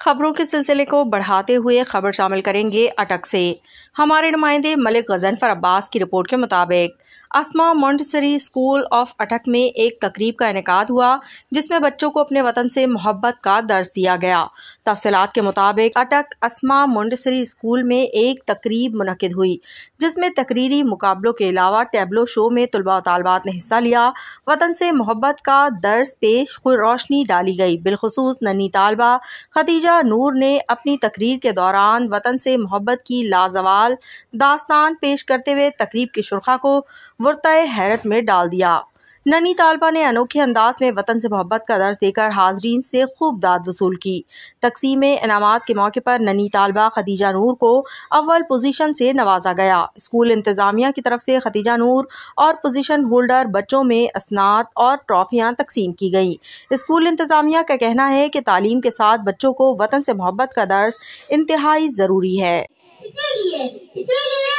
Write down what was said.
खबरों के सिलसिले को बढ़ाते हुए खबर शामिल करेंगे अटक से हमारे नुमाइंदे मलिक गजनफर अब्बास की रिपोर्ट के मुताबिक असमा मोन्टसरी स्कूल ऑफ अटक में एक तकरीब का इनका हुआ जिसमें बच्चों को अपने वतन से मोहब्बत का दर्ज दिया गया तफसलत के मुताबिक अटक असमा मोन्टसरी स्कूल में एक तकरीब मनद हुई जिसमें तकरीरी मुकाबलों के अलावा टेबलो शो में तलबा तलबात ने हिस्सा लिया वतन से मोहब्बत का दर्ज पेश रोशनी डाली गई बिलखसूस नन्नी तालबा खदीजा खदीजा नूर ने अपनी तकरीर के दौरान वतन से मोहब्बत की लाजवाल दास्तान पेश करते हुए तकरीब की शुरखा को वर्त हैरत में डाल दिया ननी तालबा ने अनोखे अंदाज में वतन से मोहब्बत का दर्ज देकर हाजरीन से खूब दाद वसूल की तकसीम इनामत के मौके पर ननी तालबा खदीजा नूर को अव्वल पोजीशन से नवाजा गया स्कूल इंतज़ामिया की तरफ से खदीजा नूर और पोजीशन होल्डर बच्चों में असनात और ट्रॉफियाँ तकसीम की गई स्कूल इंतज़ामिया का कहना है कि तालीम के साथ बच्चों को वतन से मोहब्बत का दर्ज इंतहाई ज़रूरी है इसे लिए।